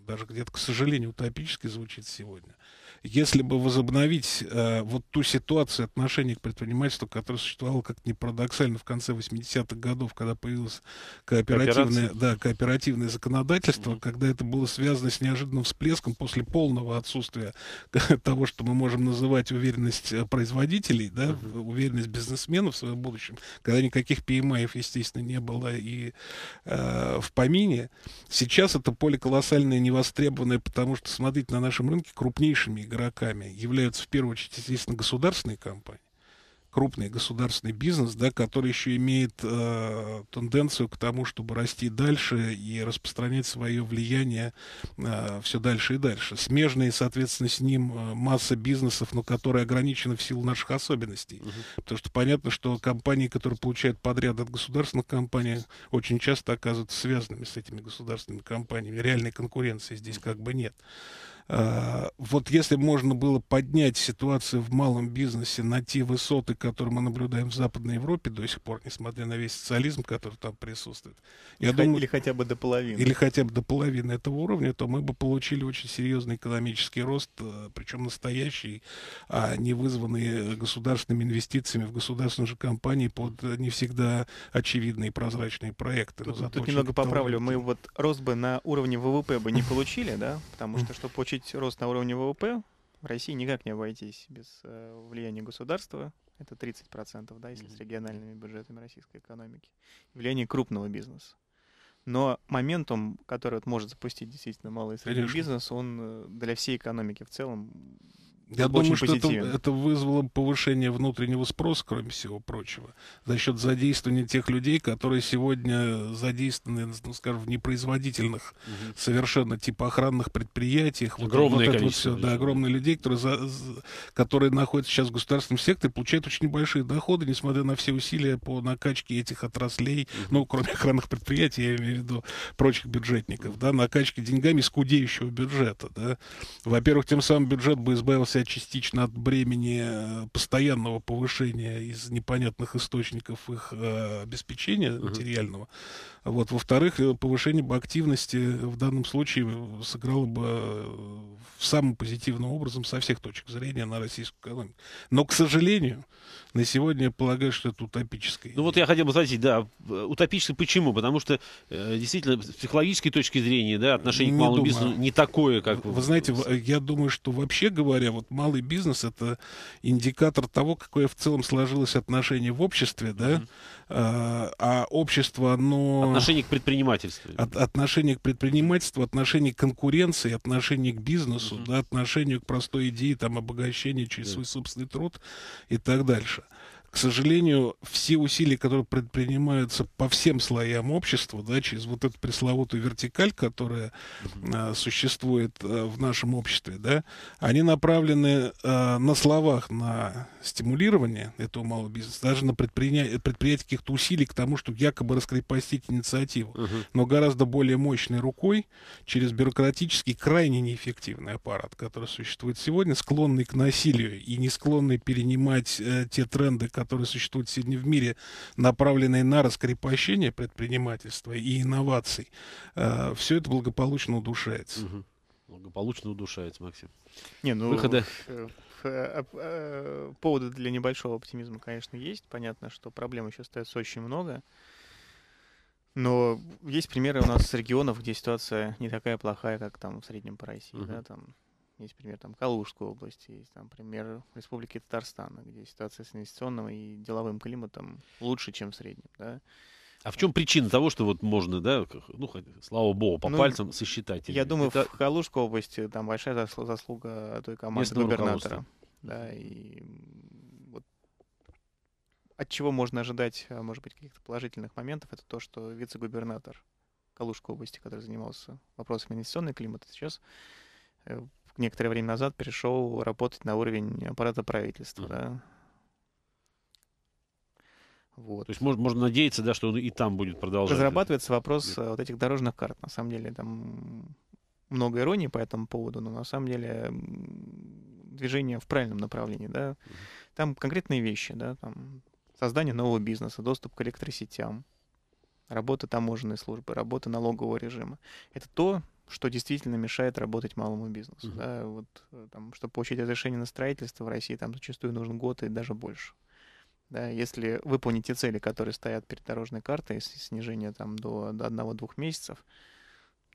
даже где-то, к сожалению, утопически звучит сегодня, если бы возобновить э, вот ту ситуацию отношений к предпринимательству, которая существовала как не парадоксально в конце 80-х годов, когда появилось кооперативное, да, кооперативное законодательство, mm-hmm. когда это было связано с неожиданным всплеском после полного отсутствия того, что мы можем называть уверенность э, производителей, да, mm-hmm. уверенность бизнесменов в своем будущем, когда никаких PMI, эм естественно, не было и э, в помине. Сейчас это поле колоссальное, невостребованное, потому что смотрите, на нашем рынке крупнейшими игроками являются в первую очередь, естественно, государственные компании, крупный государственный бизнес, да, который еще имеет э, тенденцию к тому, чтобы расти дальше и распространять свое влияние э, все дальше и дальше. Смежные, соответственно, с ним э, масса бизнесов, но которые ограничены в силу наших особенностей. Угу. Потому что понятно, что компании, которые получают подряд от государственных компаний, очень часто оказываются связанными с этими государственными компаниями. Реальной конкуренции здесь как бы нет. А, вот если можно было поднять ситуацию в малом бизнесе на те высоты, которые мы наблюдаем в Западной Европе до сих пор, несмотря на весь социализм, который там присутствует. Я или, думаю, или хотя бы до половины. Или хотя бы до половины этого уровня, то мы бы получили очень серьезный экономический рост, э, причем настоящий, а не вызванный государственными инвестициями в государственные же компании под не всегда очевидные прозрачные проекты. Тут, тут немного поправлю. Мы вот рост бы на уровне ВВП бы не получили, да, потому что, чтобы получить ускорить рост на уровне ВВП в России никак не обойтись без э, влияния государства. Это 30%, да, если mm-hmm. с региональными бюджетами российской экономики. Влияние крупного бизнеса. Но моментум, который вот может запустить действительно малый и средний Конечно. бизнес, он э, для всей экономики в целом я был думаю, что это, это вызвало повышение внутреннего спроса, кроме всего прочего, за счет задействования тех людей, которые сегодня задействованы, ну, ну скажем, в непроизводительных угу. совершенно типа охранных предприятиях. Огромное вот, вот количество. Вот все, да, огромное людей, которые, за, которые находятся сейчас в государственном секторе, получают очень небольшие доходы, несмотря на все усилия по накачке этих отраслей, угу. ну, кроме охранных предприятий, я имею в виду прочих бюджетников, да, накачки деньгами скудеющего бюджета, да. Во-первых, тем самым бюджет бы избавился себя частично от бремени э, постоянного повышения из непонятных источников их э, обеспечения uh-huh. материального, вот. Во-вторых, э, повышение бы активности в данном случае э, сыграло бы э, самым позитивным образом со всех точек зрения на российскую экономику. Но, к сожалению, на сегодня я полагаю, что это утопическое. Ну вот я хотел бы спросить, да, утопическое почему? Потому что э, действительно с психологической точки зрения да, отношение не к малому думаю. бизнесу не такое, как... Вы, вы знаете, я думаю, что вообще говоря, вот малый бизнес это индикатор того, какое в целом сложилось отношение в обществе, да, mm-hmm. а, а общество, оно отношение к предпринимательству. От, отношение к предпринимательству, отношение к конкуренции, отношение к бизнесу, угу. да, отношение к простой идее там, обогащение через да. свой собственный труд и так дальше к сожалению, все усилия, которые предпринимаются по всем слоям общества, да, через вот эту пресловутую вертикаль, которая э, существует э, в нашем обществе, да, они направлены э, на словах на стимулирование этого малого бизнеса, даже на предпринятие, предприятие каких-то усилий к тому, чтобы якобы раскрепостить инициативу, uh-huh. но гораздо более мощной рукой через бюрократический крайне неэффективный аппарат, который существует сегодня, склонный к насилию и не склонный перенимать э, те тренды, которые существуют сегодня в мире, направленные на раскрепощение предпринимательства и инноваций, э, все это благополучно удушается. Угу. Благополучно удушается, Максим. Не, ну, Выхода. Э, э, э, поводы для небольшого оптимизма, конечно, есть. Понятно, что проблем еще остается очень много. Но есть примеры у нас с регионов, где ситуация не такая плохая, как там в среднем по России. Uh-huh. Да, там есть пример там Калужской области, есть там пример Республики Татарстана, где ситуация с инвестиционным и деловым климатом лучше, чем в среднем, да. А в чем причина того, что вот можно, да, ну, слава богу, по ну, пальцам сосчитать? Я или... думаю, Это... в Калужской области там большая заслуга той команды Местного губернатора. Да, и от чего можно ожидать, э, может быть, каких-то положительных моментов, это то, что вице-губернатор Калужской области, который занимался вопросами инвестиционного климата, сейчас э, некоторое время назад перешел работать на уровень аппарата правительства, mm да. Вот. То есть можно, можно надеяться, да, что он и там будет продолжать. Разрабатывается вопрос Нет. Э, вот этих дорожных карт. На самом деле там много иронии по этому поводу, но на самом деле движение в правильном направлении, да. Угу. Там конкретные вещи, да, там создание нового бизнеса, доступ к электросетям, работа таможенной службы, работа налогового режима. Это то, что действительно мешает работать малому бизнесу. Mm-hmm. Да, вот, э, там, чтобы получить разрешение на строительство в России, там зачастую нужен год и даже больше. Да, если выполнить те цели, которые стоят перед дорожной картой, снижение там до, до одного-двух месяцев,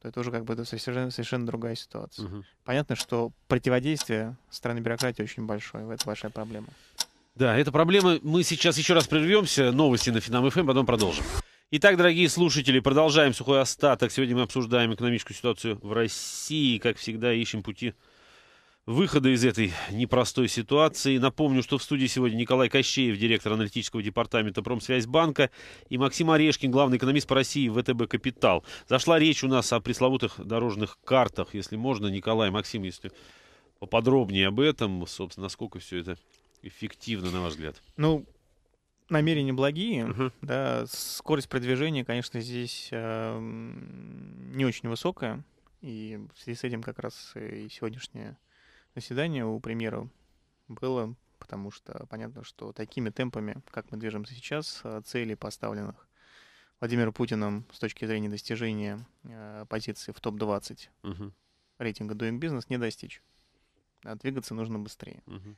то это уже как бы совершенно, совершенно другая ситуация. Угу. Понятно, что противодействие стороны бюрократии очень большое, это большая проблема. Да, это проблема. Мы сейчас еще раз прервемся, новости на Финам ФМ, эм, потом продолжим. Итак, дорогие слушатели, продолжаем сухой остаток. Сегодня мы обсуждаем экономическую ситуацию в России. Как всегда, ищем пути выхода из этой непростой ситуации. Напомню, что в студии сегодня Николай Кощеев, директор аналитического департамента Промсвязьбанка, и Максим Орешкин, главный экономист по России ВТБ «Капитал». Зашла речь у нас о пресловутых дорожных картах. Если можно, Николай, Максим, если поподробнее об этом, собственно, насколько все это эффективно, на ваш взгляд? Ну, намерения благие, угу. да, скорость продвижения, конечно, здесь э, не очень высокая, и в связи с этим как раз и сегодняшнее заседание у премьера было, потому что понятно, что такими темпами, как мы движемся сейчас, э, цели поставленных Владимиром Путиным с точки зрения достижения э, позиции в топ-20 угу. рейтинга Doing Business не достичь. А двигаться нужно быстрее. Угу.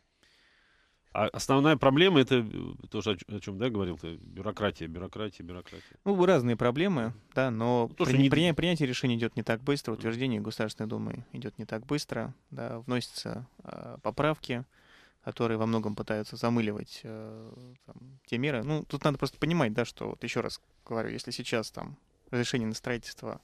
А основная проблема это э, тоже о чем да, говорил ты, бюрократия, бюрократия, бюрократия. Ну, разные проблемы, да, но ну, то, при, не... при, принятие решений идет не так быстро, утверждение Государственной Думы идет не так быстро, да, вносятся э, поправки, которые во многом пытаются замыливать э, там, те меры. Ну, тут надо просто понимать, да, что вот еще раз говорю, если сейчас там разрешение на строительство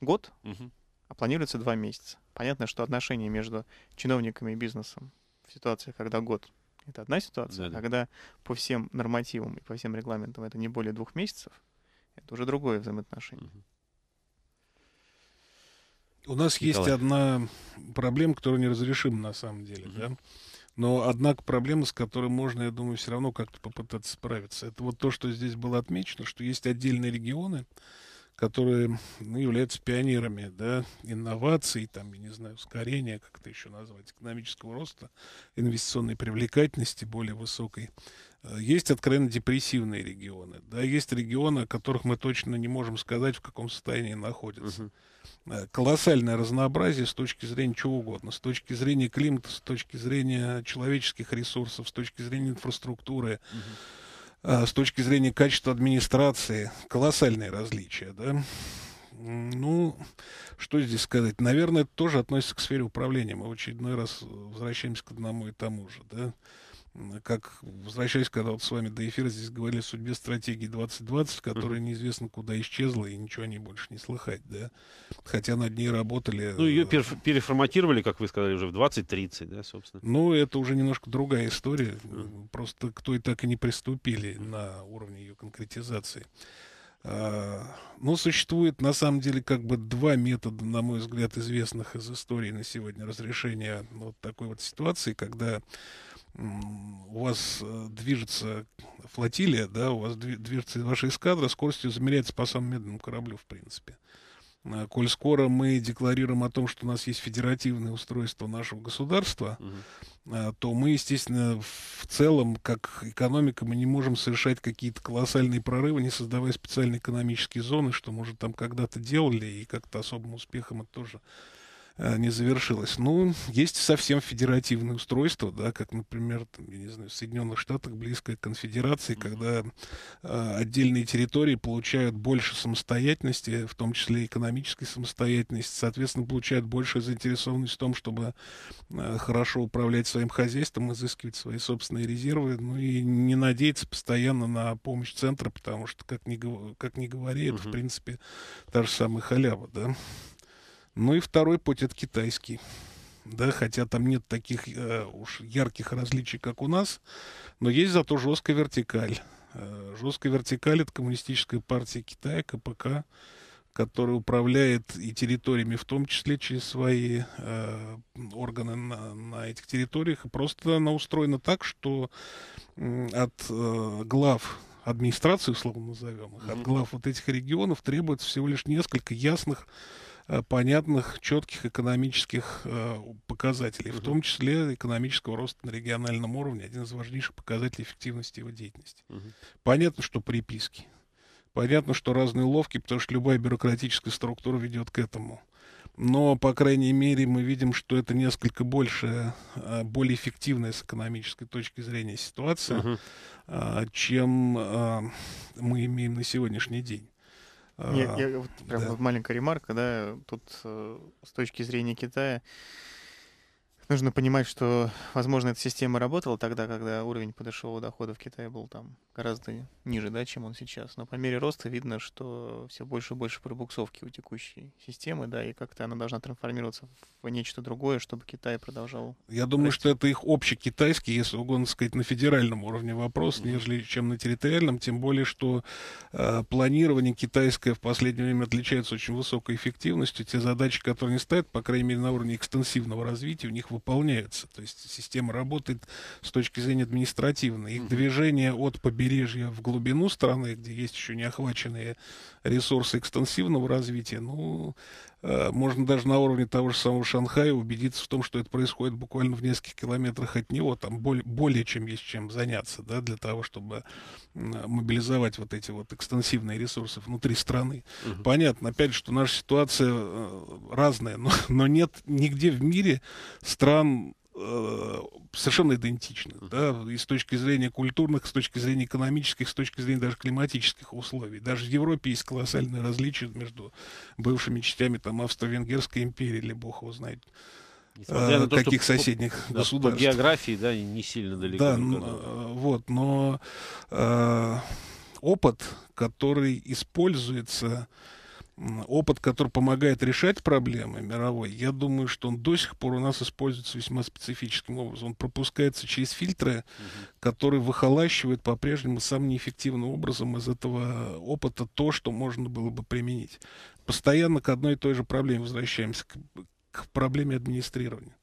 год, угу. а планируется два месяца, понятно, что отношения между чиновниками и бизнесом в ситуации, когда год это одна ситуация, да, да. когда по всем нормативам и по всем регламентам это не более двух месяцев, это уже другое взаимоотношение. У нас Николай. есть одна проблема, которая неразрешима на самом деле, угу. да. Но, однако, проблема, с которой можно, я думаю, все равно как-то попытаться справиться. Это вот то, что здесь было отмечено, что есть отдельные регионы, которые ну, являются пионерами да, инноваций, там, я не знаю, ускорения, как это еще назвать, экономического роста, инвестиционной привлекательности более высокой. Э, есть откровенно депрессивные регионы, да, есть регионы, о которых мы точно не можем сказать, в каком состоянии находятся. Uh-huh колоссальное разнообразие с точки зрения чего угодно, с точки зрения климата, с точки зрения человеческих ресурсов, с точки зрения инфраструктуры. Uh-huh а, с точки зрения качества администрации колоссальные различия, да. Ну, что здесь сказать? Наверное, это тоже относится к сфере управления. Мы в очередной раз возвращаемся к одному и тому же, да как, возвращаясь, когда вот с вами до эфира здесь говорили о судьбе стратегии 2020, которая неизвестно куда исчезла, и ничего не больше не слыхать, да? Хотя над ней работали... Ну, ее э, пер переформатировали, как вы сказали, уже в 2030, да, собственно? Ну, это уже немножко другая история. Mm. Просто кто и так и не приступили mm. на уровне ее конкретизации. А, Но ну, существует на самом деле как бы два метода, на мой взгляд, известных из истории на сегодня разрешения вот такой вот ситуации, когда у вас э, движется флотилия, да, у вас движется ваша эскадра, скоростью замеряется по самому медленному кораблю, в принципе. Э, коль скоро мы декларируем о том, что у нас есть федеративное устройство нашего государства, угу. то мы, естественно, в целом, как экономика, мы не можем совершать какие-то колоссальные прорывы, не создавая специальные экономические зоны, что, может, там когда-то делали, и как-то особым успехом это тоже Э, не завершилось. Ну, есть совсем федеративные устройства, да, как, например, там, я не знаю, в Соединенных Штатах близкая конфедерации, когда э, отдельные территории получают больше самостоятельности, в том числе экономической самостоятельности, соответственно, получают большую заинтересованность в том, чтобы э, хорошо управлять своим хозяйством, изыскивать свои собственные резервы, ну и не надеяться постоянно на помощь центра, потому что, как ни, как ни говори, это, в принципе, та же самая халява, да. Ну и второй путь это китайский. Да, хотя там нет таких э, уж ярких различий, как у нас, но есть зато жесткая вертикаль. Э, жесткая вертикаль это коммунистическая партия Китая, КПК, которая управляет и территориями, в том числе через свои э, органы на, на этих территориях. И просто она устроена так, что э, от э, глав администрации, условно назовем их, mm-hmm. от глав вот этих регионов требуется всего лишь несколько ясных Э, понятных, четких экономических э, показателей, в том числе экономического роста на региональном уровне, один из важнейших показателей эффективности его деятельности. Понятно, что приписки. Понятно, что разные уловки, потому что любая бюрократическая структура ведет к этому но, по крайней мере, мы видим, что это несколько больше, э, более эффективная с экономической точки зрения ситуация, uh-huh. чем мы имеем на сегодняшний день. Я, а, я, вот прям да. маленькая ремарка, да, тут э, с точки зрения Китая нужно понимать, что, возможно, эта система работала тогда, когда уровень подушевого дохода в Китае был там гораздо ниже, да, чем он сейчас. Но по мере роста видно, что все больше и больше пробуксовки у текущей системы, да, и как-то она должна трансформироваться в нечто другое, чтобы Китай продолжал. Я думаю, расти. что это их общий китайский, если угодно сказать, на федеральном уровне вопрос, mm-hmm. нежели чем на территориальном, тем более, что э, планирование китайское в последнее время отличается очень высокой эффективностью. Те задачи, которые они ставят, по крайней мере, на уровне экстенсивного развития, у них выполняются. То есть система работает с точки зрения административной. Их mm-hmm. движение от победителя побережья в глубину страны, где есть еще не охваченные ресурсы экстенсивного развития, ну, э, можно даже на уровне того же самого Шанхая убедиться в том, что это происходит буквально в нескольких километрах от него, там более, более чем есть чем заняться, да, для того, чтобы э, мобилизовать вот эти вот экстенсивные ресурсы внутри страны. Угу. Понятно, опять, что наша ситуация э, разная, но, но нет нигде в мире стран Э, совершенно идентичны, да, и с точки зрения культурных, с точки зрения экономических, с точки зрения даже климатических условий. Даже в Европе есть колоссальное различие между бывшими частями там Австро-Венгерской империи или бог его знает Несмотря э, на то, что соседних по, государств. По географии, да, не сильно далеко. Да, но, э, вот, но э, опыт, который используется опыт, который помогает решать проблемы мировой, я думаю, что он до сих пор у нас используется весьма специфическим образом. Он пропускается через фильтры, угу. которые выхолащивают по-прежнему самым неэффективным образом из этого опыта то, что можно было бы применить. Постоянно к одной и той же проблеме возвращаемся, к, к проблеме администрирования.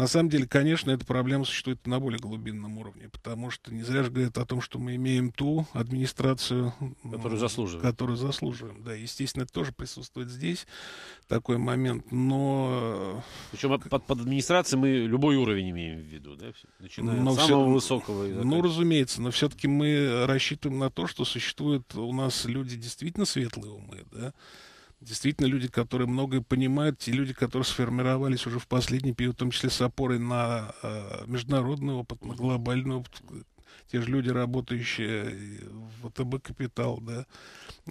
На самом деле, конечно, эта проблема существует на более глубинном уровне, потому что не зря же говорят о том, что мы имеем ту администрацию, которую заслуживаем. Которую заслуживаем. Да, естественно, это тоже присутствует здесь, такой момент, но... Э, Причем под, под администрацией мы любой уровень имеем в виду, да? Начиная но от самого все... высокого. И ну, разумеется, но все-таки мы рассчитываем на то, что существуют у нас люди действительно светлые умы, да? Действительно, люди, которые многое понимают, те люди, которые сформировались уже в последний период, в том числе с опорой на э, международный опыт, на глобальный опыт, те же люди, работающие в АТБ «Капитал», да,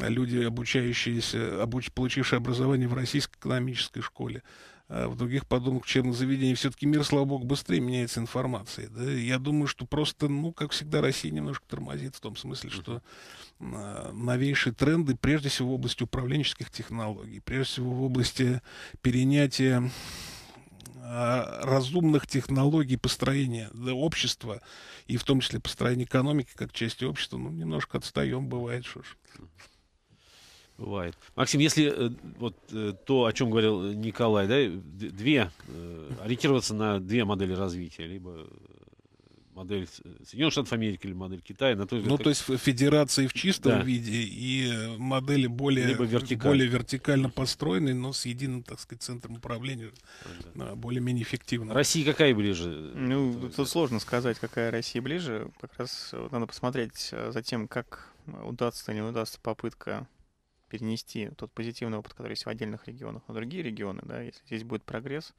люди, обучающиеся, обуч, получившие образование в российской экономической школе, а в других подобных учебных заведениях. Все-таки мир, слава богу, быстрее меняется информацией. Да? Я думаю, что просто, ну, как всегда, Россия немножко тормозит в том смысле, что а, новейшие тренды, прежде всего в области управленческих технологий, прежде всего в области перенятия а, разумных технологий построения да, общества, и в том числе построения экономики как части общества, ну, немножко отстаем, бывает, что ж. Бывает. Максим, если э, вот э, то, о чем говорил Николай, да, две, э, ориентироваться на две модели развития, либо модель Соединенных Штатов Америки или модель Китая. На той, ну, как... то есть федерации в чистом да. виде и модели более, вертикаль. более вертикально построенные, но с единым, так сказать, центром управления, да. более-менее эффективно. Россия какая ближе? Ну, тут да. сложно сказать, какая Россия ближе. Как раз надо посмотреть за тем, как удастся или не удастся попытка перенести тот позитивный опыт, который есть в отдельных регионах, на другие регионы, да, если здесь будет прогресс,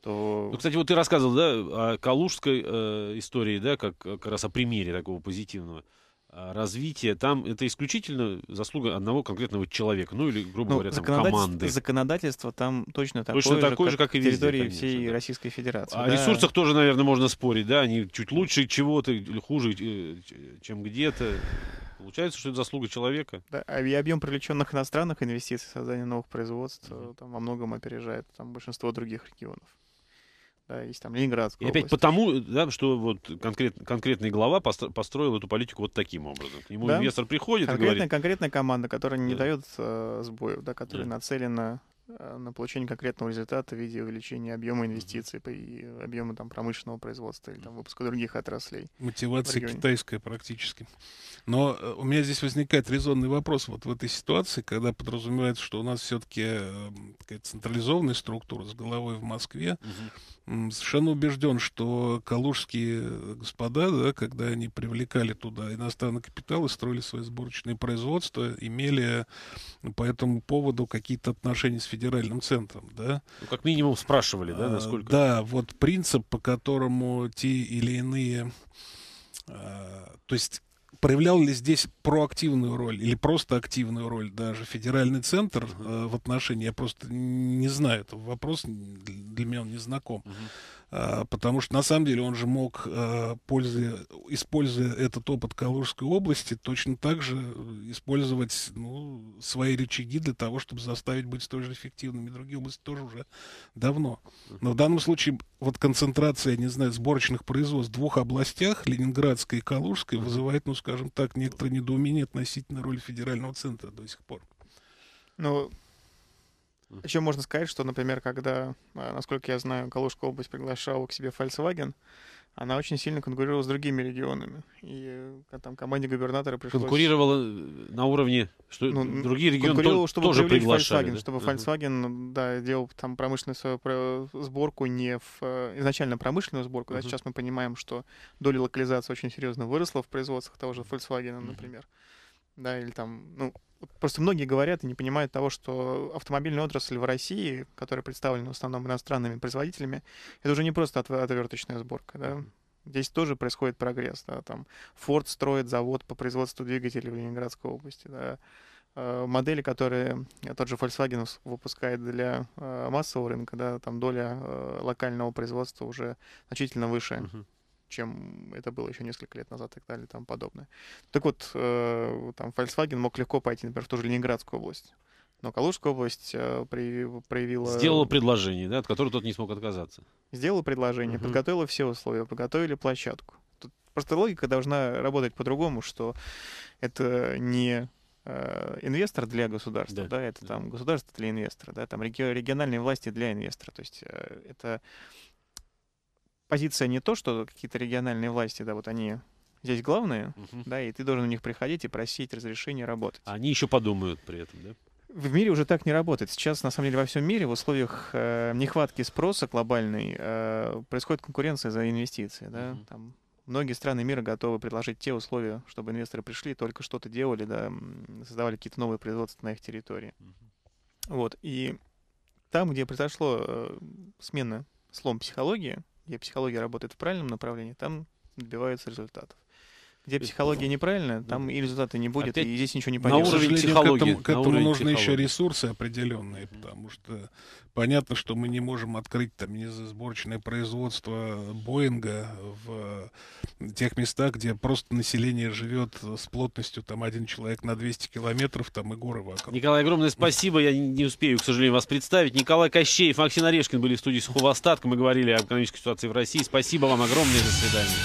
то... Ну, кстати, вот ты рассказывал, да, о калужской э, истории, да, как, как раз о примере такого позитивного э, развития. Там это исключительно заслуга одного конкретного человека, ну или, грубо ну, говоря, там, команды. Законодательство там точно такое, точно такое же, как, как и везде, территории конечно, всей да. Российской Федерации. О да. ресурсах тоже, наверное, можно спорить, да, они чуть лучше чего-то, или хуже, э, чем где-то. Получается, что это заслуга человека. Да, а и объем привлеченных иностранных инвестиций, создание новых производств mm-hmm. там, во многом опережает там, большинство других регионов. Да, есть там Ленинградская И опять область. потому, да, что вот конкрет, конкретный глава построил эту политику вот таким образом. К нему да? инвестор приходит конкретная, и говорит... Конкретная команда, которая не да. дает э, сбоев, да, которая да. нацелена Э, на получение конкретного результата в виде увеличения объема инвестиций mm-hmm. и объема там, промышленного производства или там, выпуска других отраслей. Мотивация китайская практически. Но э, у меня здесь возникает резонный вопрос вот в этой ситуации, когда подразумевается, что у нас все-таки эм, такая централизованная структура с головой в Москве, mm-hmm совершенно убежден, что калужские господа, да, когда они привлекали туда иностранный капитал и строили свои сборочные производства, имели по этому поводу какие-то отношения с федеральным центром. Да? Ну, как минимум спрашивали, да, а, насколько... А, да, вот принцип, по которому те или иные... А, то есть проявлял ли здесь проактивную роль или просто активную роль даже федеральный центр э, в отношении, я просто не знаю, это вопрос для меня он не знаком. Угу. А, потому что на самом деле он же мог, а, пользуя, используя этот опыт Калужской области, точно так же использовать ну, свои рычаги для того, чтобы заставить быть столь же эффективными. Другие области тоже уже давно. Но в данном случае вот концентрация, я не знаю, сборочных производств в двух областях, Ленинградской и Калужской, вызывает, ну, скажем так, некоторое недоумение относительно роли федерального центра до сих пор. Ну, еще можно сказать, что, например, когда, а, насколько я знаю, Калужская область приглашала к себе Volkswagen, она очень сильно конкурировала с другими регионами. И э, там команде губернатора пришлось... Конкурировала э, на уровне, что ну, другие регионы то, чтобы тоже приглашали. Volkswagen, да? Чтобы uh-huh. да, делал там промышленную свою сборку, не в э, изначально промышленную сборку. Uh-huh. Да, сейчас мы понимаем, что доля локализации очень серьезно выросла в производствах того же Volkswagen, например. Uh-huh. Да, или там, ну, Просто многие говорят и не понимают того, что автомобильная отрасль в России, которая представлена в основном иностранными производителями, это уже не просто отверточная сборка, да? Здесь тоже происходит прогресс, да, там Ford строит завод по производству двигателей в Ленинградской области, да, э, модели, которые э, тот же Volkswagen выпускает для э, массового рынка, да, там доля локального производства уже значительно выше. Uh-huh чем это было еще несколько лет назад и так далее и тому подобное. Так вот, э, там Volkswagen мог легко пойти, например, в ту же Ленинградскую область. Но Калужская область э, проявила... Сделала предложение, да, от которого тот не смог отказаться. Сделала предложение, угу. подготовила все условия, подготовили площадку. Тут просто логика должна работать по-другому, что это не э, инвестор для государства, да, да это да. там государство для инвестора, да, там региональные власти для инвестора, то есть это позиция не то, что какие-то региональные власти, да, вот они здесь главные, угу. да, и ты должен у них приходить и просить разрешения работать. А они еще подумают при этом, да? в мире уже так не работает. Сейчас, на самом деле, во всем мире в условиях э, нехватки спроса глобальной э, происходит конкуренция за инвестиции. Да? mm Там многие страны мира готовы предложить те условия, чтобы инвесторы пришли, только что-то делали, да, создавали какие-то новые производства на их территории. Mm-hmm. Вот. И там, где произошло э, смена, слом психологии, где психология работает в правильном направлении, там добиваются результатов. Где психология ну, неправильная, там и результата не будет, Опять и здесь ничего не пойдет. На уровень психологии. К этому, к этому нужны психологии. еще ресурсы определенные, потому что понятно, что мы не можем открыть там сборочное производство Боинга в э, тех местах, где просто население живет с плотностью там один человек на 200 километров, там и горы вокруг. Николай, огромное ну. спасибо. Я не успею, к сожалению, вас представить. Николай Кощеев, Максим Орешкин были в студии Сухого Остатка. Мы говорили о экономической ситуации в России. Спасибо вам огромное. До свидания.